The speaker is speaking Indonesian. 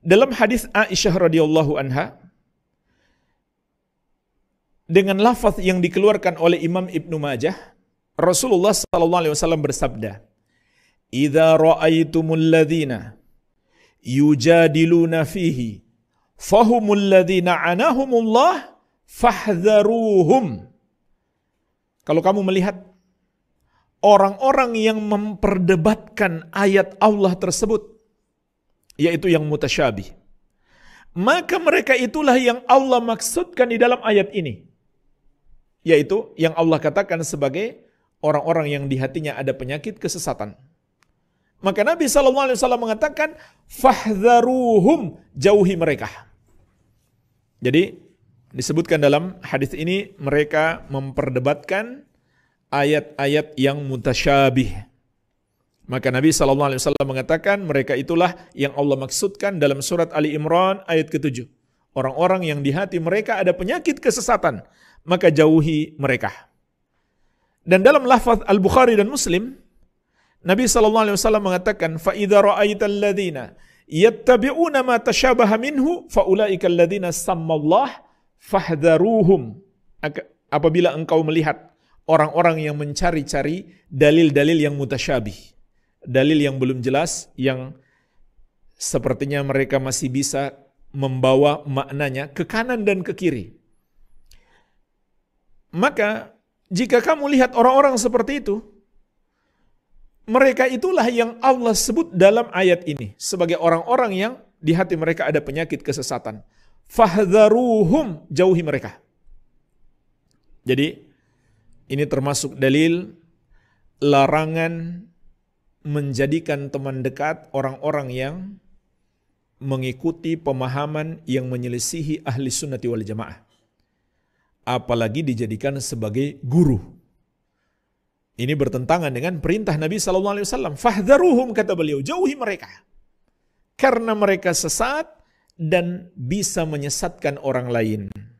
Dalam hadis Aisyah radhiyallahu anha dengan lafaz yang dikeluarkan oleh Imam Ibnu Majah, Rasulullah sallallahu alaihi wasallam bersabda, "Idza ra'aitumul ladzina yujadiluna fihi fahumul ladzina anahumullah fahdharuhum." Kalau kamu melihat orang-orang yang memperdebatkan ayat Allah tersebut, yaitu yang mutasyabih. Maka mereka itulah yang Allah maksudkan di dalam ayat ini. Yaitu yang Allah katakan sebagai orang-orang yang di hatinya ada penyakit kesesatan. Maka Nabi SAW mengatakan, Fahdharuhum, jauhi mereka. Jadi, disebutkan dalam hadis ini, mereka memperdebatkan ayat-ayat yang mutasyabih maka Nabi Alaihi Wasallam mengatakan mereka itulah yang Allah maksudkan dalam surat Ali Imran ayat ketujuh. Orang-orang yang di hati mereka ada penyakit kesesatan, maka jauhi mereka. Dan dalam lafaz Al-Bukhari dan Muslim, Nabi Alaihi Wasallam mengatakan, فَإِذَا رَأَيْتَ الَّذِينَ yattabiuna مَا تَشَابَهَ مِنْهُ فَأُولَٰئِكَ الَّذِينَ سَمَّ sammallah فَحْذَرُوهُم Apabila engkau melihat orang-orang yang mencari-cari dalil-dalil yang mutasyabih dalil yang belum jelas yang sepertinya mereka masih bisa membawa maknanya ke kanan dan ke kiri. Maka jika kamu lihat orang-orang seperti itu, mereka itulah yang Allah sebut dalam ayat ini sebagai orang-orang yang di hati mereka ada penyakit kesesatan. Fahdharuhum, jauhi mereka. Jadi ini termasuk dalil larangan menjadikan teman dekat orang-orang yang mengikuti pemahaman yang menyelisihi ahli sunnati wal jamaah. Apalagi dijadikan sebagai guru. Ini bertentangan dengan perintah Nabi saw. Alaihi Fahdharuhum kata beliau, jauhi mereka. Karena mereka sesat dan bisa menyesatkan orang lain.